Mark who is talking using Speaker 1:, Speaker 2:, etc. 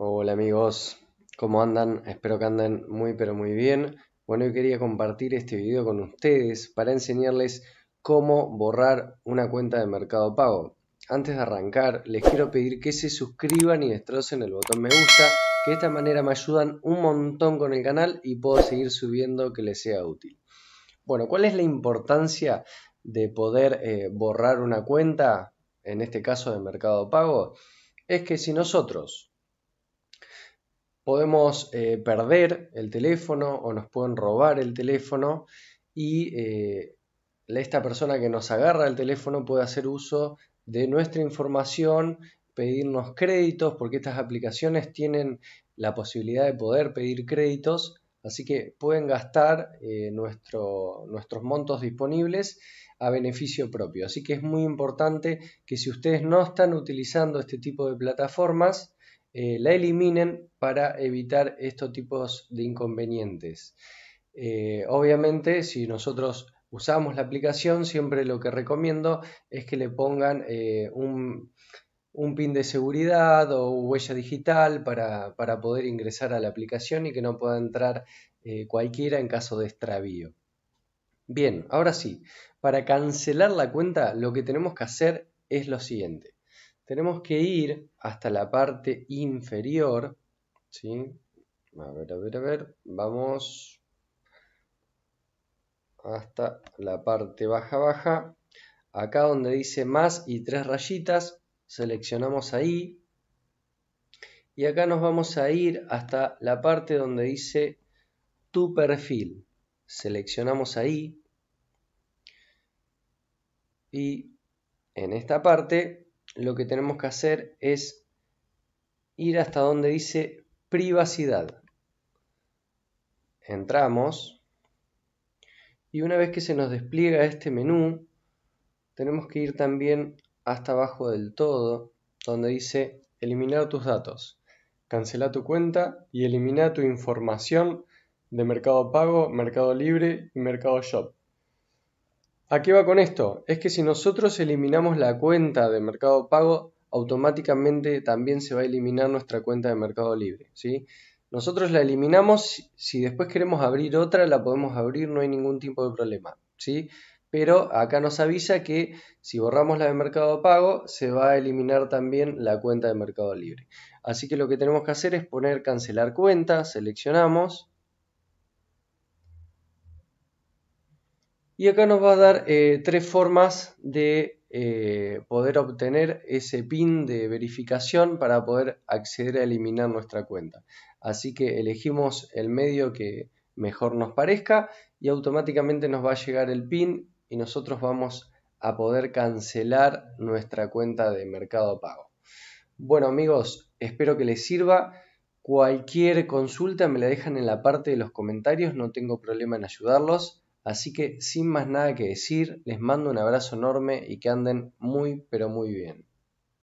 Speaker 1: Hola amigos, ¿cómo andan? Espero que anden muy pero muy bien. Bueno, hoy quería compartir este video con ustedes para enseñarles cómo borrar una cuenta de Mercado Pago. Antes de arrancar, les quiero pedir que se suscriban y destrocen el botón me gusta, que de esta manera me ayudan un montón con el canal y puedo seguir subiendo que les sea útil. Bueno, ¿cuál es la importancia de poder eh, borrar una cuenta, en este caso de Mercado Pago? Es que si nosotros podemos eh, perder el teléfono o nos pueden robar el teléfono y eh, esta persona que nos agarra el teléfono puede hacer uso de nuestra información, pedirnos créditos, porque estas aplicaciones tienen la posibilidad de poder pedir créditos, así que pueden gastar eh, nuestros montos disponibles a beneficio propio. Así que es muy importante que si ustedes no están utilizando este tipo de plataformas, eh, la eliminen para evitar estos tipos de inconvenientes. Eh, obviamente, si nosotros usamos la aplicación, siempre lo que recomiendo es que le pongan eh, un, pin de seguridad o huella digital para, para, poder ingresar a la aplicación y que no pueda entrar cualquiera en caso de extravío. Bien, ahora sí, para cancelar la cuenta lo que tenemos que hacer es lo siguiente tenemos que ir hasta la parte inferior, ¿sí? A ver, a ver, a ver, vamos hasta la parte baja, baja. Acá donde dice más y tres rayitas, seleccionamos ahí. Y acá nos vamos a ir hasta la parte donde dice tu perfil. Seleccionamos ahí. Y en esta parte lo que tenemos que hacer es ir hasta donde dice privacidad. Entramos y una vez que se nos despliega este menú, tenemos que ir también hasta abajo del todo, donde dice eliminar tus datos, cancela tu cuenta y elimina tu información de Mercado Pago, Mercado Libre y Mercado Shop. ¿A qué va con esto? Es que si nosotros eliminamos la cuenta de Mercado Pago, automáticamente también se va a eliminar nuestra cuenta de Mercado Libre. ¿sí? Nosotros la eliminamos, si después queremos abrir otra, la podemos abrir, no hay ningún tipo de problema. ¿sí? Pero acá nos avisa que si borramos la de Mercado Pago, se va a eliminar también la cuenta de Mercado Libre. Así que lo que tenemos que hacer es poner cancelar cuenta, seleccionamos Y acá nos va a dar eh, tres formas de eh, poder obtener ese pin de verificación para poder acceder a eliminar nuestra cuenta. Así que elegimos el medio que mejor nos parezca y automáticamente nos va a llegar el pin y nosotros vamos a poder cancelar nuestra cuenta de mercado pago. Bueno amigos, espero que les sirva. Cualquier consulta me la dejan en la parte de los comentarios, no tengo problema en ayudarlos. Así que sin más nada que decir, les mando un abrazo enorme y que anden muy pero muy bien.